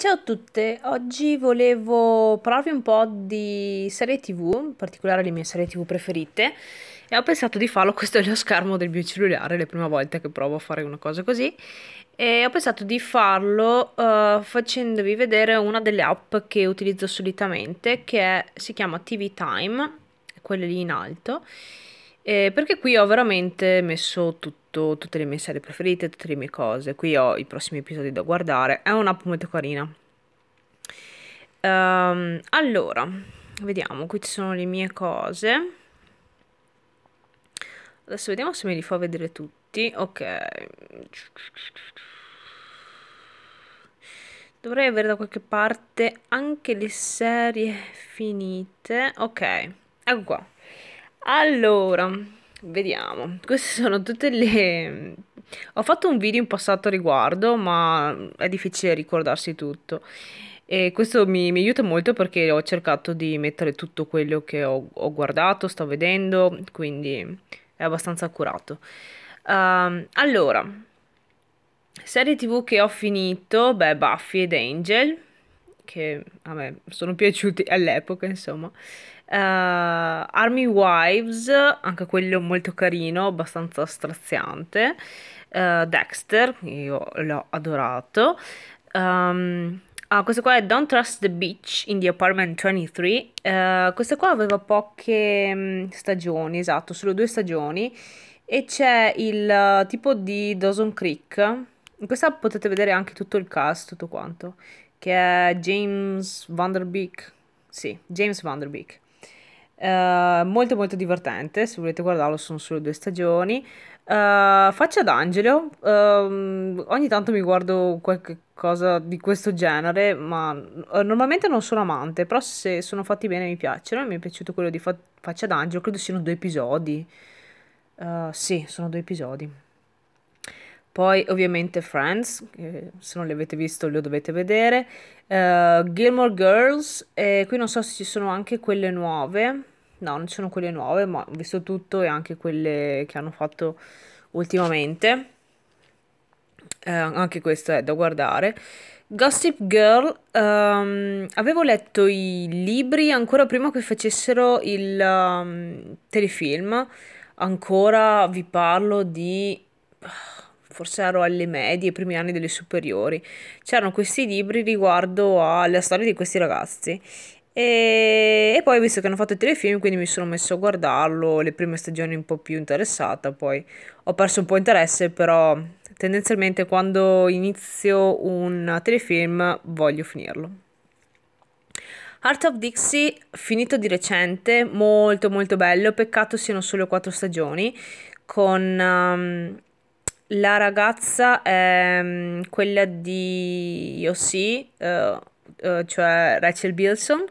Ciao a tutte, oggi volevo parlarvi un po' di serie tv, in particolare le mie serie tv preferite e ho pensato di farlo, questo è lo schermo del mio cellulare, è la prima volta che provo a fare una cosa così e ho pensato di farlo uh, facendovi vedere una delle app che utilizzo solitamente che è, si chiama TV Time, quelle lì in alto eh, perché qui ho veramente messo tutto, tutte le mie serie preferite, tutte le mie cose, qui ho i prossimi episodi da guardare, è una molto carina. Um, ehm, allora, vediamo, qui ci sono le mie cose. Adesso vediamo se me li fa vedere tutti. Ok. Dovrei avere da qualche parte anche le serie finite. Ok, ecco qua. Allora, vediamo. Queste sono tutte le... Ho fatto un video in passato a riguardo, ma è difficile ricordarsi tutto. E questo mi, mi, aiuta molto perché ho cercato di mettere tutto quello che ho, ho guardato, sto vedendo, quindi è abbastanza accurato. Um, allora, serie tv che ho finito, beh, Buffy ed Angel, che a me sono piaciuti all'epoca, insomma. Uh, Army Wives, anche quello molto carino, abbastanza straziante. Uh, Dexter, io l'ho adorato. Um, ah, questo qua è Don't Trust the Beach in the Apartment 23. Uh, eh, questo qua aveva poche mm, stagioni, esatto, solo due stagioni. E c'è il tipo di Dawson Creek. In questa potete vedere anche tutto il cast, tutto quanto. Che è James Vanderbeek. Sì, James Vanderbeek. Eh, molto molto divertente se volete guardarlo sono solo due stagioni uh, faccia d'angelo um, ogni tanto mi guardo qualche cosa di questo genere ma uh, normalmente non sono amante però se sono fatti bene mi piacciono mi è piaciuto quello di fa faccia d'angelo credo siano due episodi sì sono due episodi poi ovviamente Friends, se non li avete visto lo dovete vedere, Uh, Gilmore Girls, e qui non so se ci sono anche quelle nuove. No, non ci sono quelle nuove, ma ho visto tutto e anche quelle che hanno fatto ultimamente. Uh, anche questo è da guardare. Gossip Girl, um, avevo letto i libri ancora prima che facessero il um, telefilm. Ancora vi parlo di forse ero alle medie, primi anni delle superiori, c'erano questi libri riguardo alla storia di questi ragazzi. E, e poi visto che hanno fatto il telefilm, quindi mi sono messo a guardarlo, le prime stagioni un po' più interessata, poi ho perso un po' interesse, però tendenzialmente quando inizio un telefilm voglio finirlo. Heart of Dixie, finito di recente, molto molto bello, peccato siano solo quattro stagioni, con um, la ragazza è mm, quella di Yossi, uh, uh, cioè Rachel Bilson.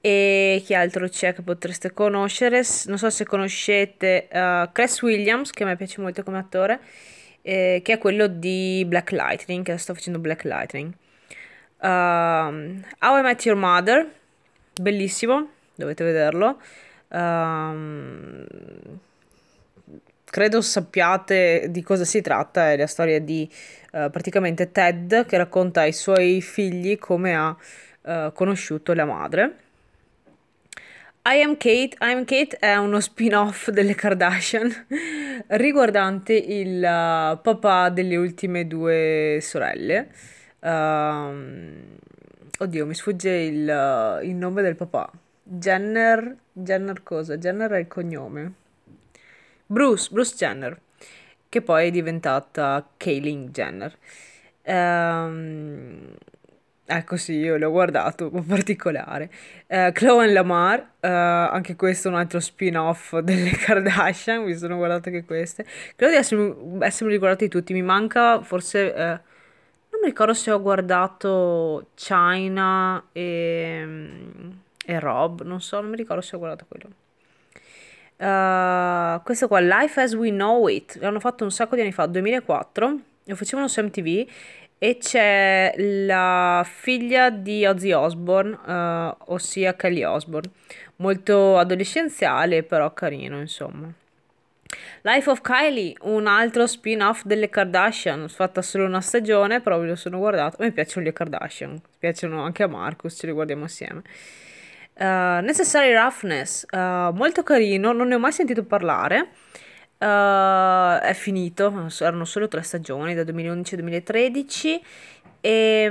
E chi altro c'è che potreste conoscere? Non so se conoscete uh, eh, Chris Williams, che a me piace molto come attore, eh, che è quello di Black Lightning, che sto facendo Black Lightning. Uh, How I Met Your Mother, bellissimo, dovete vederlo. Um, credo sappiate di cosa si tratta, è la storia di uh, praticamente Ted che racconta ai suoi figli come ha uh, conosciuto la madre. I Am Kate, I Am Kate è uno spin-off delle Kardashian riguardante il uh, papà delle ultime due sorelle. Ehm, oddio, mi sfugge il, il nome del papà. Jenner, Jenner cosa? Jenner è il cognome. Bruce, Bruce Jenner, che poi è diventata Kayleen Jenner. Ehm, ecco sì, io l'ho guardato, un po' particolare. Eh, Chloe Lamar, eh, anche questo è un altro spin-off delle Kardashian, mi sono guardato anche queste. Credo di essermi, essermi guardati tutti, mi manca forse... Eh, non mi ricordo se ho guardato China e, mm, e Rob, non so, non mi ricordo se ho guardato quello. Uh, questo qua, Life as We Know It, l'hanno fatto un sacco di anni fa, 2004, lo facevano su MTV e c'è la figlia di Ozzy Osbourne, uh, ossia Kelly Osbourne, molto adolescenziale però carino insomma. Life of Kylie, un altro spin-off delle Kardashian, fatta solo una stagione, però ve lo sono guardato. A me piacciono le Kardashian, piacciono anche a Marcus, ce le guardiamo assieme. Eh, Necessary Roughness, uh, molto carino, non ne ho mai sentito parlare. Uh, è finito, erano solo tre stagioni, da 2011 a 2013. E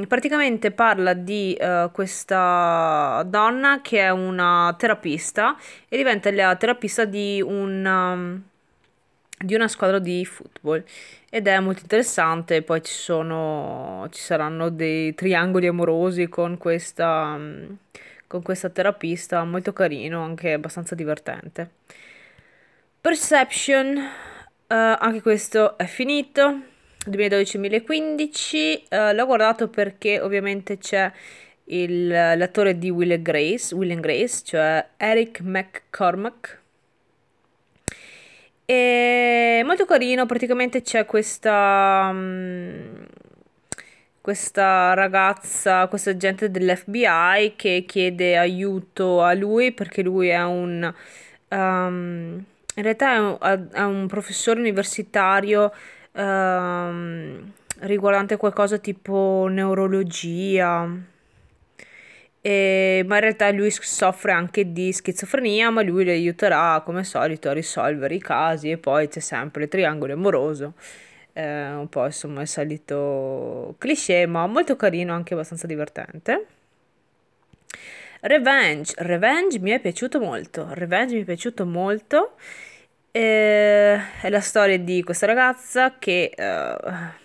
um, praticamente parla di questa donna che è una terapista e diventa la terapista di una, um, mm, di una squadra di football ed è molto interessante. Poi ci, sono, ci saranno dei triangoli amorosi con questa. Mm, con questa terapista, molto carino, anche abbastanza divertente. Perception, uh, anche questo è finito, 2012-2015, uh, eh, l'ho guardato perché ovviamente c'è il, l'attore di Will and Grace, Will and Grace, cioè Eric McCormack. È molto carino, praticamente c'è questa... Um, questa ragazza, questo agente dell'FBI che chiede aiuto a lui perché lui è un... Um, in realtà è un, è un professore universitario um, riguardante qualcosa tipo neurologia, e, ma in realtà lui soffre anche di schizofrenia, ma lui le aiuterà come al solito a risolvere i casi e poi c'è sempre il triangolo amoroso eh, un po' insomma il solito cliché, ma molto carino, anche abbastanza divertente. Revenge, Revenge mi è piaciuto molto, Revenge mi è piaciuto molto, eh, è la storia di questa ragazza che... Eh,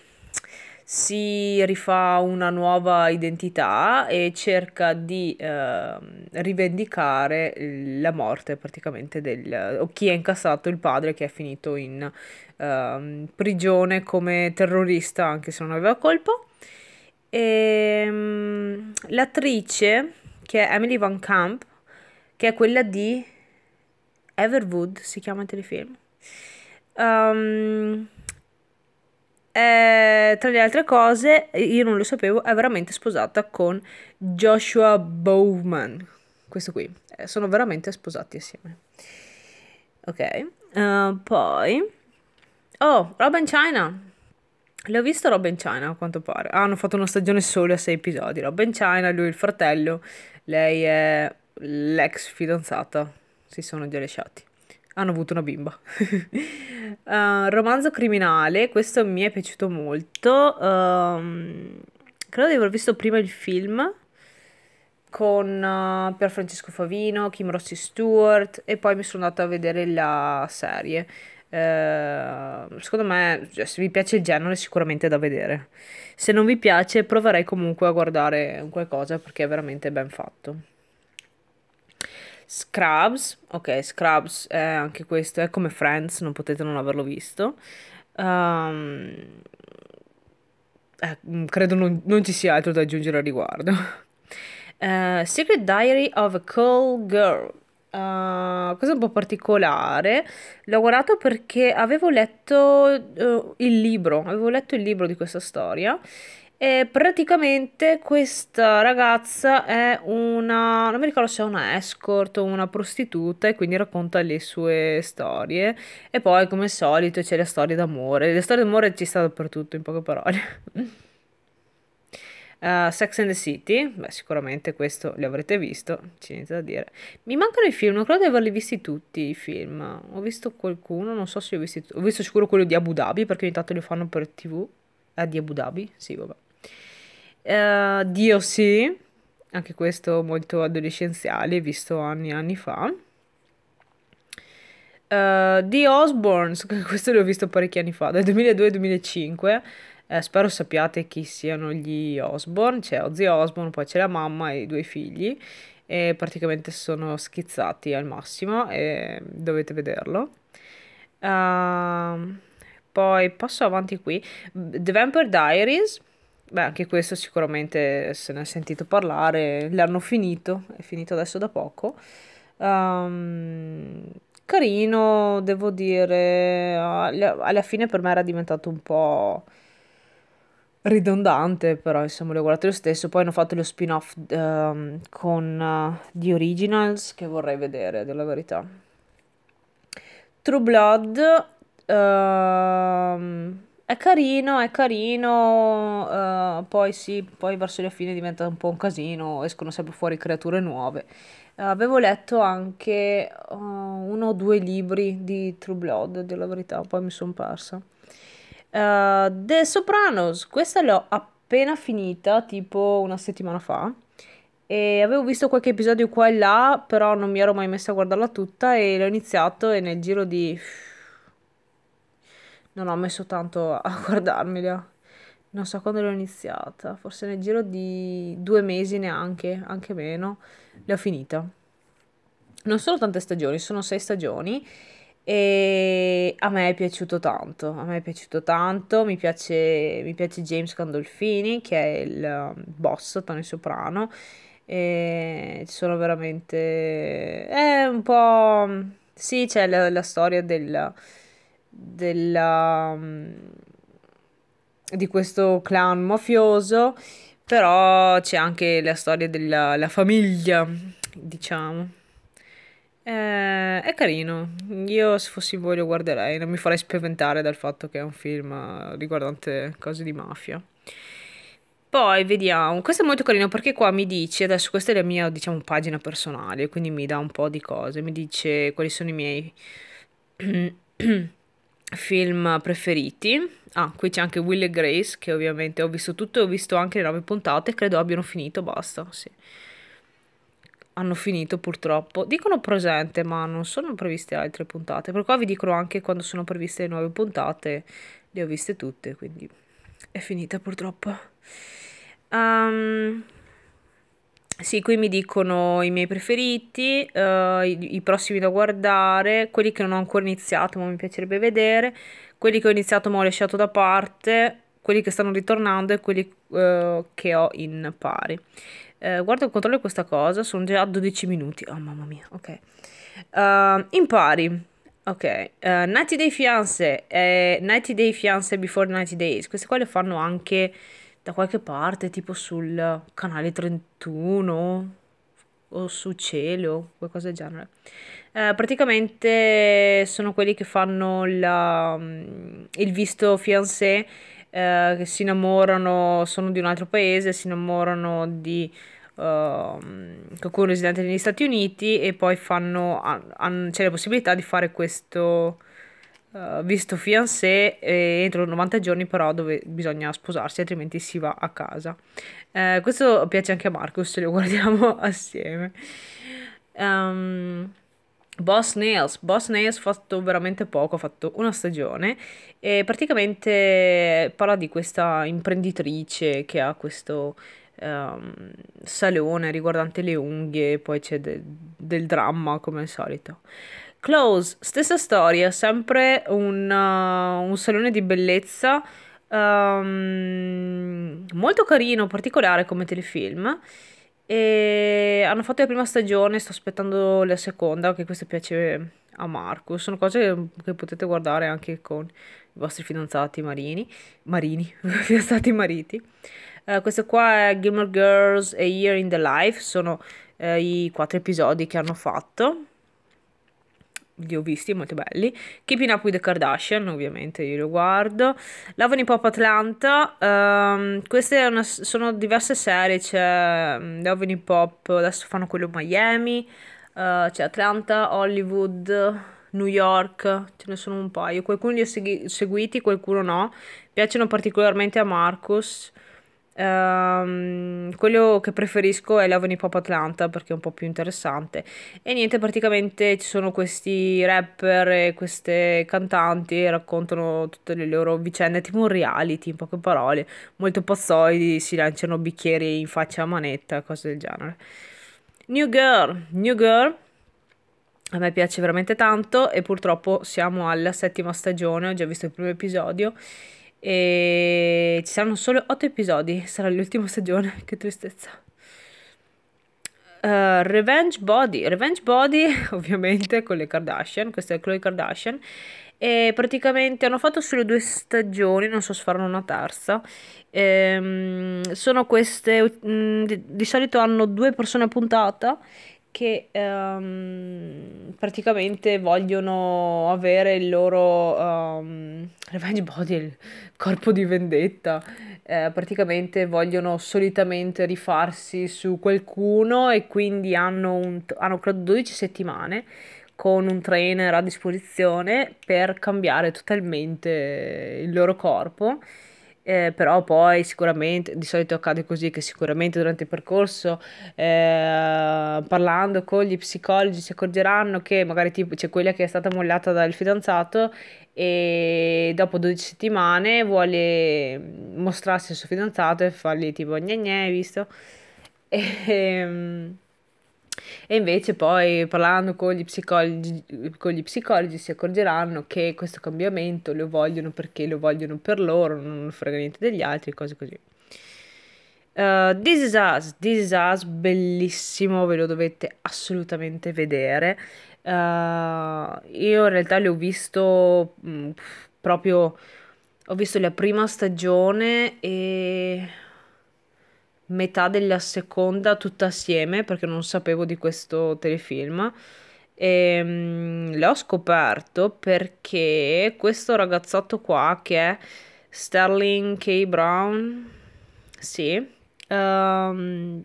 si rifà una nuova identità e cerca di eh, rivendicare la morte praticamente del o chi è incassato il padre che è finito in eh, prigione come terrorista anche se non aveva colpo e, ehm, l'attrice che è Emily Van Camp che è quella di Everwood si chiama il telefilm um, è tra le altre cose, io non lo sapevo, è veramente sposata con Joshua Bowman. Questo qui. Eh, sono veramente sposati assieme. Ok. Uh, poi... Oh, Robin China. L'ho visto Robin China a quanto pare. Ah, hanno fatto una stagione solo a sei episodi. Robin China, lui il fratello, lei è l'ex fidanzata. Si sono già lasciati hanno avuto una bimba. uh, romanzo criminale, questo mi è piaciuto molto. Um, credo di aver visto prima il film con uh, Pier Francesco Favino, Kim Rossi Stewart e poi mi sono andata a vedere la serie. Uh, secondo me, cioè, se vi piace il genere, sicuramente è da vedere. Se non vi piace, proverei comunque a guardare qualcosa perché è veramente ben fatto. Scrubs, ok, Scrubs è anche questo, è come Friends, non potete non averlo visto. Um, eh, mm, credo non, non, ci sia altro da aggiungere al riguardo. Uh, Secret Diary of a Cool Girl. Uh, cosa un po' particolare l'ho guardato perché avevo letto uh, il libro avevo letto il libro di questa storia e praticamente questa ragazza è una, non mi ricordo se è una escort o una prostituta e quindi racconta le sue storie e poi come al solito c'è la storia d'amore, le storie d'amore ci sta dappertutto in poche parole. uh, Sex and the City, beh sicuramente questo li avrete visto, c'è niente da dire. Mi mancano i film, non credo di averli visti tutti i film, ho visto qualcuno, non so se li ho visti, ho visto sicuro quello di Abu Dhabi perché ogni tanto lo fanno per tv. Ah, eh, di Abu Dhabi? Sì, vabbè. Uh, Dio sì, anche questo molto adolescenziale, visto anni e anni fa. Uh, The Osborns, questo l'ho visto parecchi anni fa, dal 2002-2005. al Eh, spero sappiate chi siano gli Osborn, c'è Ozzy Osborn, poi c'è la mamma e i due figli e praticamente sono schizzati al massimo e dovete vederlo. Uh, poi passo avanti qui. The Vampire Diaries, Beh, anche questo sicuramente se ne è sentito parlare, l'hanno finito, è finito adesso da poco. Um, carino, devo dire, alla fine per me era diventato un po' ridondante, però insomma l'ho guardato lo stesso. Poi hanno fatto lo spin-off um, con uh, The Originals che vorrei vedere, della verità. True Blood... Um, è carino, è carino, uh, poi sì, poi verso la fine diventa un po' un casino, escono sempre fuori creature nuove. Uh, avevo letto anche uh, uno o due libri di True Blood, della verità, poi mi sono persa. Eh, The Sopranos, questa l'ho appena finita, tipo una settimana fa. E avevo visto qualche episodio qua e là, però non mi ero mai messa a guardarla tutta e l'ho iniziato e nel giro di non ho messo tanto a guardarmela. Non so quando l'ho iniziata, forse nel giro di due mesi neanche, anche meno, l'ho finita. Non sono tante stagioni, sono sei stagioni e a me è piaciuto tanto, a me è piaciuto tanto, mi piace, mi piace James Gandolfini che è il um, boss Tony Soprano e sono veramente... è un po'... sì c'è la, la storia del della, mm, di questo clan mafioso, però c'è anche la storia della famiglia, diciamo. Eh, è carino, io se fossi voi lo guarderei, non mi farei spaventare dal fatto che è un film riguardante cose di mafia. Poi vediamo, questo è molto carino perché qua mi dice, adesso questa è la mia diciamo pagina personale, quindi mi dà un po' di cose, mi dice quali sono i miei... film preferiti. Ah, qui c'è anche Will e Grace, che ovviamente ho visto tutto e ho visto anche le nuove puntate, credo abbiano finito, basta, sì. Hanno finito purtroppo. Dicono presente, ma non sono previste altre puntate. Per qua vi dicono anche quando sono previste le nuove puntate. Le ho viste tutte, quindi è finita purtroppo. Um, sì, qui mi dicono i miei preferiti, uh, i, i, prossimi da guardare, quelli che non ho ancora iniziato ma mi piacerebbe vedere, quelli che ho iniziato ma ho lasciato da parte, quelli che stanno ritornando e quelli uh, che ho in pari. Uh, eh, guarda il controllo questa cosa, sono già a 12 minuti, oh mamma mia, ok. in pari, ok, uh, 90 Day Fiance eh, 90 Day Fiance Before 90 Days, queste qua le fanno anche da qualche parte, tipo sul canale 31 o su Cielo, qualcosa del genere. Eh, praticamente sono quelli che fanno la, mm, il visto fiancé, eh, che si innamorano, sono di un altro paese, si innamorano di uh, qualcuno residente negli Stati Uniti e poi fanno, c'è la possibilità di fare questo eh, visto fiancé eh, entro 90 giorni però dove bisogna sposarsi altrimenti si va a casa. Eh, questo piace anche a Marcus se lo guardiamo assieme. Um, Boss Nails, Boss Nails ha fatto veramente poco, ha fatto una stagione e praticamente parla di questa imprenditrice che ha questo um, salone riguardante le unghie, poi c'è de- del dramma come al solito. Close, stessa storia, sempre un, uh, un salone di bellezza um, molto carino, particolare come telefilm. E hanno fatto la prima stagione, sto aspettando la seconda, che questo piace a Marco. Sono cose che, potete guardare anche con i vostri fidanzati marini, marini, fidanzati mariti. Uh, questo qua è Gilmore Girls A Year in the Life, sono uh, i quattro episodi che hanno fatto li ho visti, molto belli. Keeping Up with the Kardashian, ovviamente io lo guardo. Love and Pop Atlanta, um, queste una, sono diverse serie, c'è mm, Love and Pop, adesso fanno quello Miami, uh, c'è Atlanta, Hollywood, New York, ce ne sono un paio. Qualcuno li ho segui seguiti, qualcuno no. Piacciono particolarmente a Marcus. Um, quello che preferisco è Love Hip Hop Atlanta perché è un po' più interessante. E niente, praticamente ci sono questi rapper e queste cantanti che raccontano tutte le loro vicende, tipo un reality, in poche parole, molto pazzoidi, si lanciano bicchieri in faccia a manetta, cose del genere. New Girl, New Girl. A me piace veramente tanto e purtroppo siamo alla settima stagione, ho già visto il primo episodio e ci saranno solo 8 episodi, sarà l'ultima stagione, che tristezza. Uh, Revenge Body, Revenge Body ovviamente con le Kardashian, questa è Chloe Kardashian e praticamente hanno fatto solo due stagioni, non so se faranno una terza. Ehm, sono queste, mm, di, di solito hanno due persone a puntata che um, praticamente vogliono avere il loro um, revenge body, il corpo di vendetta. Eh, praticamente vogliono solitamente rifarsi su qualcuno e quindi hanno, un, hanno credo 12 settimane con un trainer a disposizione per cambiare totalmente il loro corpo eh, però poi sicuramente di solito accade così che sicuramente durante il percorso eh, parlando con gli psicologi si accorgeranno che magari tipo c'è quella che è stata mollata dal fidanzato e dopo 12 settimane vuole mostrarsi al suo fidanzato e fargli tipo gne hai visto e ehm, e invece poi parlando con gli psicologi, con gli psicologi si accorgeranno che questo cambiamento lo vogliono perché lo vogliono per loro, non frega niente degli altri, cose così. Uh, This is Us, This is Us, bellissimo, ve lo dovete assolutamente vedere. Uh, io in realtà l'ho visto mh, mm, proprio, ho visto la prima stagione e metà della seconda tutta assieme perché non sapevo di questo telefilm. E, ehm, l'ho scoperto perché questo ragazzotto qua che è Sterling K. Brown, sì, um,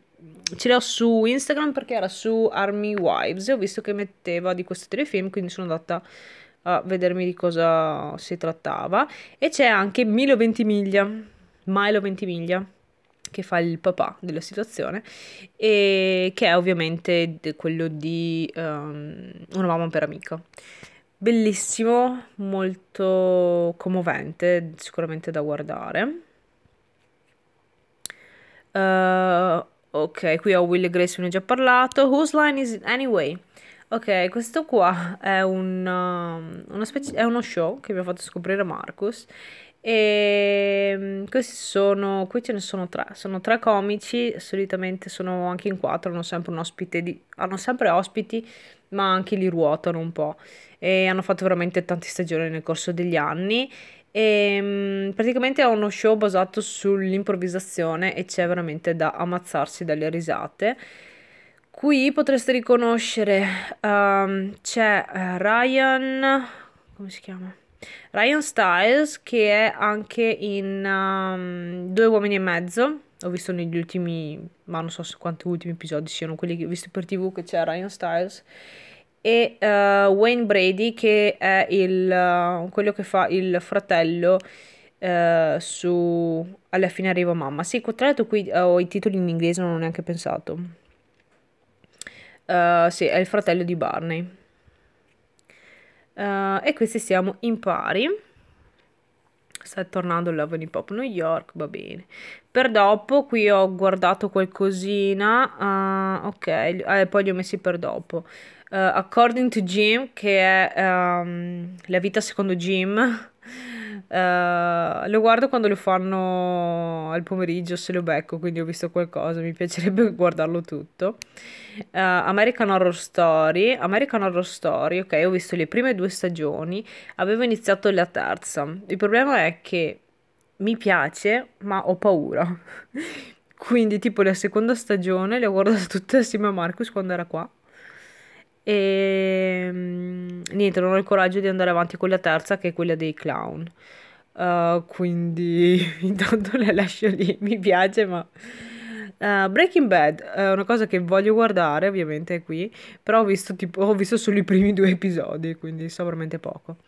ce l'ho su Instagram perché era su Army Wives e ho visto che metteva di questo telefilm, quindi sono andata a vedermi di cosa si trattava. E c'è anche Milo Ventimiglia, Milo Ventimiglia che fa il papà della situazione, e che è ovviamente quello di um, Una mamma per amica. Bellissimo, molto commovente, sicuramente da guardare. Uh, ok, qui ho Will e Grace, ne ho già parlato. Whose line is it anyway? Ok, questo qua è, un, ehm, una specie, è uno show che mi ha fatto scoprire Marcus e ehm, questi sono, qui ce ne sono tre, sono tre comici, solitamente sono anche in quattro, hanno sempre un ospite, di, hanno sempre ospiti, ma anche li ruotano un po'. E hanno fatto veramente tante stagioni nel corso degli anni. E ehm, praticamente è uno show basato sull'improvvisazione e c'è veramente da ammazzarsi dalle risate. Qui potreste riconoscere, um, c'è eh, Ryan, come si chiama? Ryan Styles che è anche in um, Due uomini e mezzo, ho visto negli ultimi, ma non so quanti ultimi episodi siano quelli che ho visto per tv che c'è Ryan Styles e uh, Wayne Brady che è il, uh, quello che fa il fratello uh, su Alla fine arriva mamma. Sì, tra l'altro qui uh, ho i titoli in inglese, non ho neanche pensato. Uh, sì, è il fratello di Barney. Uh, e questi siamo in pari. Sta tornando il Love Pop New York, va bene. Per dopo, qui ho guardato qualcosina. Uh, ok, eh, poi li ho messi per dopo. Uh, according to Jim, che è um, La vita secondo Jim. Eh, lo guardo quando lo fanno al pomeriggio se lo becco, quindi ho visto qualcosa, mi piacerebbe guardarlo tutto. Uh, American Horror Story, American Horror Story, ok, ho visto le prime due stagioni, avevo iniziato la terza. Il problema è che mi piace, ma ho paura. quindi tipo la seconda stagione l'ho guardata tutta assieme a Marcus quando era qua e mm, niente, non ho il coraggio di andare avanti con la terza che è quella dei clown. Uh, quindi intanto la lascio lì, mi piace ma... Uh, Breaking Bad è una cosa che voglio guardare ovviamente qui, però ho visto, tipo, ho visto solo i primi due episodi, quindi so veramente poco.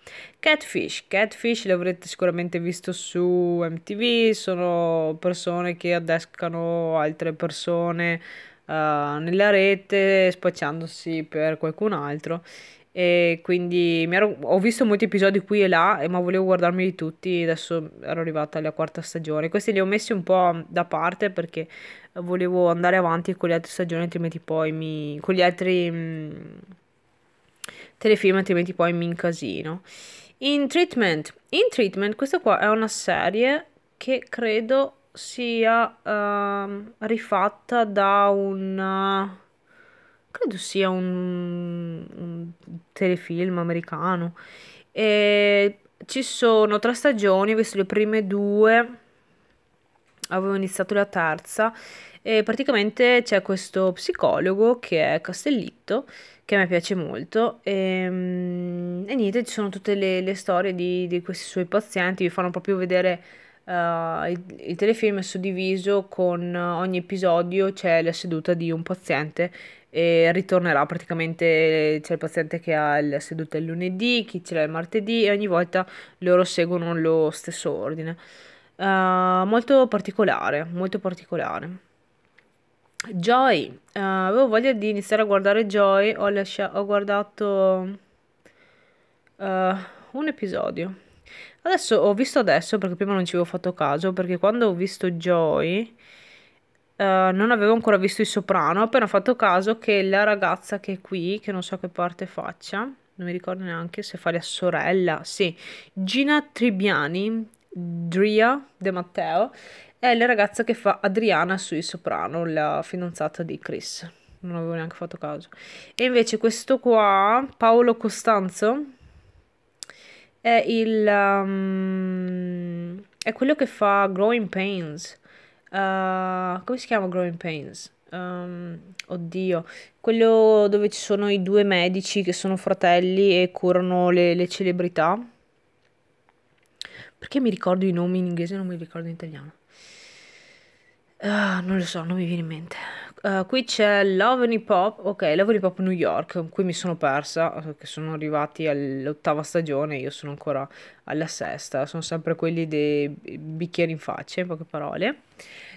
Catfish, Catfish l'avrete sicuramente visto su MTV, sono persone che adescano altre persone uh, nella rete spacciandosi per qualcun altro e quindi ero, ho visto molti episodi qui e là e, ma volevo guardarmi di tutti adesso ero arrivata alla quarta stagione questi li ho messi un po' da parte perché volevo andare avanti con le altre stagioni altrimenti poi mi con gli altri mh, mm, telefilm altrimenti poi mi incasino in treatment in treatment questa qua è una serie che credo sia uh, rifatta da un uh, credo sia un, un, telefilm americano e ci sono tre stagioni ho visto le prime due avevo iniziato la terza e praticamente c'è questo psicologo che è Castellitto che a me piace molto e, ehm, e niente ci sono tutte le, le storie di, di, questi suoi pazienti vi fanno proprio vedere Uh, il, il, telefilm è suddiviso con eh, ogni episodio c'è la seduta di un paziente e ritornerà praticamente eh, c'è il paziente che ha la seduta il lunedì, chi ce l'ha il martedì e ogni volta loro seguono lo stesso ordine. Uh, molto particolare, molto particolare. Joy, uh, avevo voglia di iniziare a guardare Joy, ho, lascia- ho guardato un episodio Adesso ho visto adesso perché prima non ci avevo fatto caso, perché quando ho visto Joy uh, non avevo ancora visto il soprano, ho appena fatto caso che la ragazza che è qui, che non so che parte faccia, non mi ricordo neanche se fa la sorella, sì, Gina Tribiani, Dria De Matteo, è la ragazza che fa Adriana sui soprano, la fidanzata di Chris. Non avevo neanche fatto caso. E invece questo qua, Paolo Costanzo, è il um, è quello che fa Growing Pains uh, come si chiama Growing Pains? Um, oddio quello dove ci sono i due medici che sono fratelli e curano le, le celebrità perché mi ricordo i nomi in inglese e non mi ricordo in italiano uh, non lo so non mi viene in mente Uh, qui c'è l'Ovni Pop, ok, l'Ovni Pop New York, qui mi sono persa, eh, che sono arrivati all'ottava stagione, io sono ancora alla sesta, sono sempre quelli dei bicchieri in faccia, in poche parole.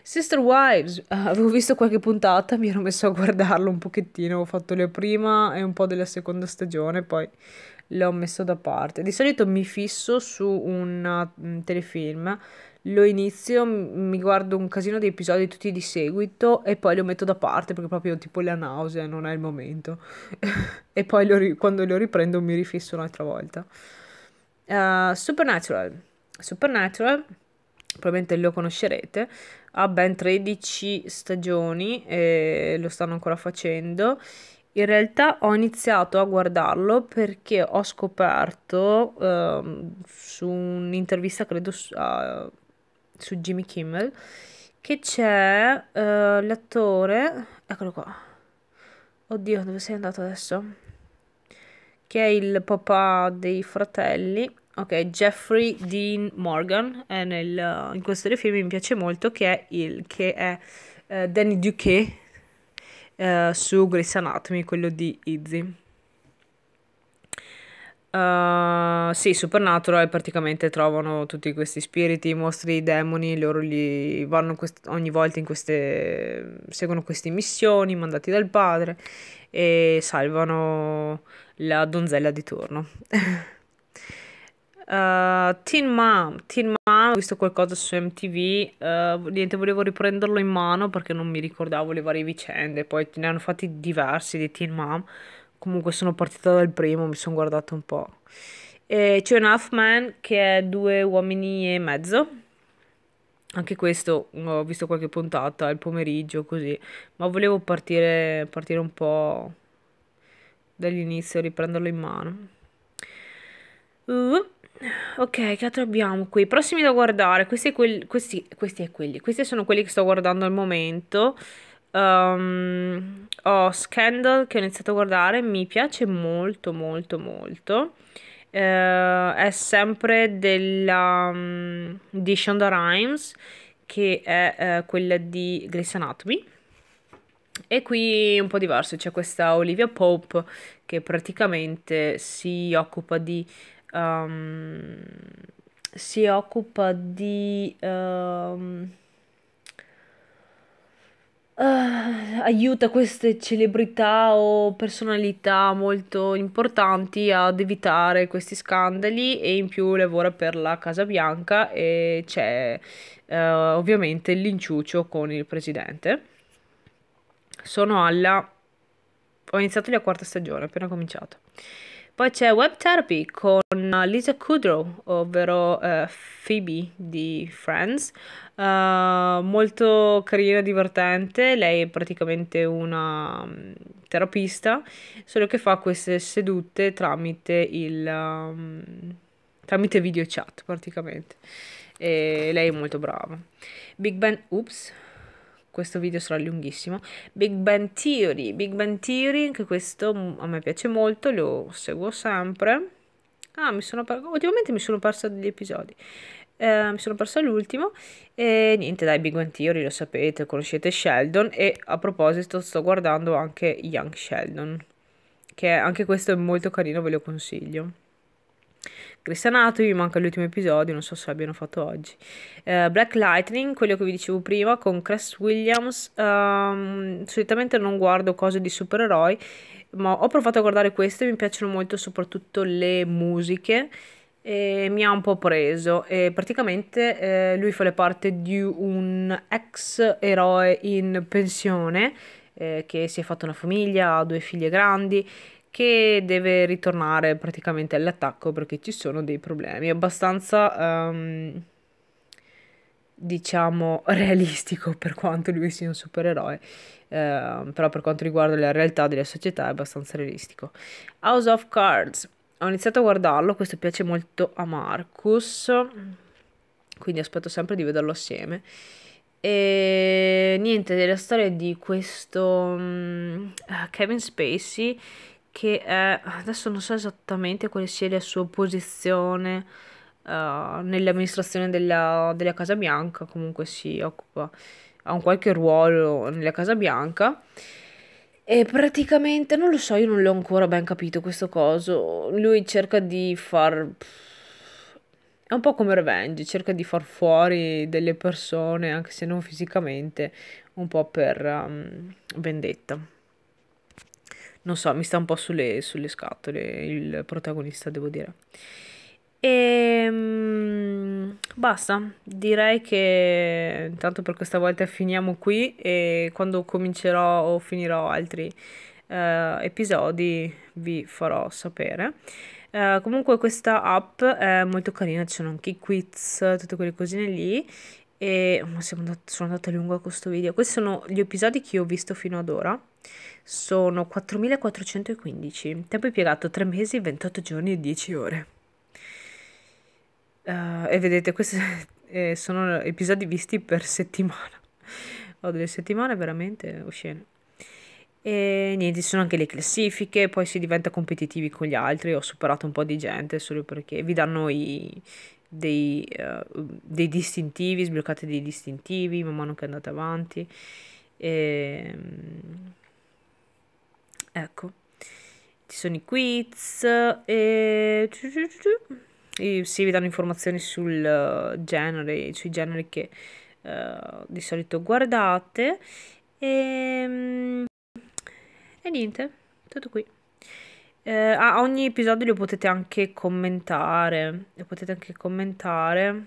Sister Wives, uh, avevo visto qualche puntata, mi ero messo a guardarlo un pochettino, ho fatto la prima e un po' della seconda stagione, poi l'ho messo da parte. Di solito mi fisso su un, un mm, telefilm lo inizio, mi guardo un casino di episodi tutti di seguito e poi lo metto da parte perché proprio tipo la nausea, non è il momento. e poi lo quando lo riprendo mi rifisso un'altra volta. Uh, Supernatural. Supernatural, probabilmente lo conoscerete, ha ben 13 stagioni e lo stanno ancora facendo. In realtà ho iniziato a guardarlo perché ho scoperto um, su un'intervista, credo, a su Jimmy Kimmel che c'è uh, l'attore, eccolo qua, oddio dove sei andato adesso? Che è il papà dei fratelli, ok, Jeffrey Dean Morgan, è nel, in questo film mi piace molto che è, il, che è uh, Danny Duquet uh, eh, su Grace Anatomy, quello di Izzy. Uh, sì, Supernatural praticamente trovano tutti questi spiriti, mostri, demoni, loro li vanno ogni volta in queste... seguono queste missioni mandati dal padre e salvano la donzella di turno. uh, Teen Mom, Teen Mom, ho visto qualcosa su MTV, uh, eh, niente, volevo riprenderlo in mano perché non mi ricordavo le varie vicende, poi ne hanno fatti diversi di Teen Mom comunque sono partita dal primo, mi sono guardato un po'. E c'è un Half Man che è due uomini e mezzo. Anche questo mm, ho visto qualche puntata il pomeriggio così, ma volevo partire, partire un po' dall'inizio, riprenderlo in mano. Uh, ok, che altro abbiamo qui? Prossimi da guardare, questi, quel, questi, questi, questi sono quelli che sto guardando al momento. Um, ho Scandal che ho iniziato a guardare, mi piace molto molto molto. Uh, è sempre della, um, di Shonda Rhimes che è uh, quella di Grey's Anatomy e qui è un po' diverso c'è questa Olivia Pope che praticamente si occupa di um, si occupa di um, uh, aiuta queste celebrità o personalità molto importanti ad evitare questi scandali e in più lavora per la Casa Bianca e c'è uh, ovviamente l'inciuccio con il presidente. Sono alla... ho iniziato la quarta stagione, appena cominciato. Poi c'è Web Therapy con Lisa Kudrow, ovvero uh, Phoebe di Friends, Ah, molto carina, divertente. Lei è praticamente una mm, terapista, solo che fa queste sedute tramite il um, tramite video chat praticamente. E lei è molto brava. Big Bang, ups, questo video sarà lunghissimo. Big Bang Theory, Big Bang Theory, anche questo mm, a me piace molto, lo seguo sempre. Ah, mi sono persa. Ultimamente mi sono persa degli episodi eh, mi sono persa l'ultimo e niente dai Big Bang Theory lo sapete, conoscete Sheldon e a proposito sto guardando anche Young Sheldon che anche questo è molto carino, ve lo consiglio. Grey's Anatomy, manca l'ultimo episodio, non so se l'abbiano fatto oggi. Uh, Black Lightning, quello che vi dicevo prima, con Chris Williams. Um, solitamente non guardo cose di supereroi, ma ho provato a guardare queste, mi piacciono molto soprattutto le musiche e mi ha un po' preso e praticamente eh, lui fa le parti di un ex eroe in pensione eh, che si è fatto una famiglia, ha due figlie grandi che deve ritornare praticamente all'attacco perché ci sono dei problemi abbastanza um, diciamo realistico per quanto lui sia un supereroe eh, però per quanto riguarda la realtà della società è abbastanza realistico House of Cards ho iniziato a guardarlo, questo piace molto a Marcus, quindi aspetto sempre di vederlo assieme. E niente, della storia di questo um, Kevin Spacey che è, adesso non so esattamente quale sia la sua posizione uh, nell'amministrazione della, della, Casa Bianca, comunque si occupa, ha un qualche ruolo nella Casa Bianca e praticamente, non lo so, io non l'ho ancora ben capito questo coso. Lui cerca di far... È un po' come Revenge, cerca di far fuori delle persone, anche se non fisicamente, un po' per um, vendetta. Non so, mi sta un po' sulle, sulle scatole il protagonista, devo dire. E ehm, basta, direi che intanto per questa volta finiamo qui e quando comincerò o finirò altri uh, episodi vi farò sapere. Uh, comunque questa app è molto carina, ci sono anche i quiz, tutte quelle cosine lì e oh, andati, sono andata lungo a questo video. Questi sono gli episodi che ho visto fino ad ora. Sono 4415, tempo impiegato 3 mesi, 28 giorni e 10 ore. Uh, e vedete, questi eh, sono episodi visti per settimana. Ho delle settimane veramente oscene. Oh, e niente, ci sono anche le classifiche, poi si diventa competitivi con gli altri. Ho superato un po' di gente solo perché vi danno i, dei, uh, dei, distintivi, sbloccate dei distintivi man mano che andate avanti. E, ehm, ecco, ci sono i quiz e e sì, vi danno informazioni sul eh, genere, sui generi che uh, di solito guardate. E, ehm, e niente, tutto qui. Eh, a ogni episodio lo potete anche commentare. Lo potete anche commentare.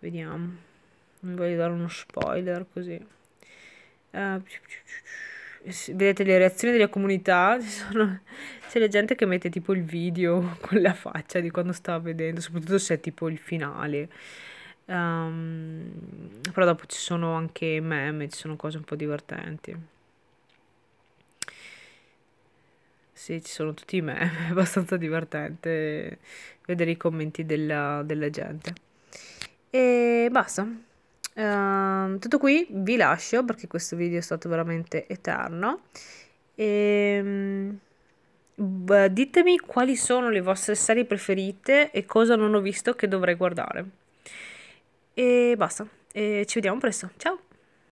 Vediamo. Non voglio dare uno spoiler così. Eh, vedete le reazioni della comunità. Ci sono c'è la gente che mette tipo il video con la faccia di quando sta vedendo, soprattutto se è tipo il finale. Um, però dopo ci sono anche meme, ci sono cose un po' divertenti. Sì, ci sono tutti i meme, è abbastanza divertente vedere i commenti della, della gente. E basta. Uh, tutto qui, vi lascio perché questo video è stato veramente eterno. E, ehm, ditemi quali sono le vostre serie preferite e cosa non ho visto che dovrei guardare. E basta, e ci vediamo presto, ciao!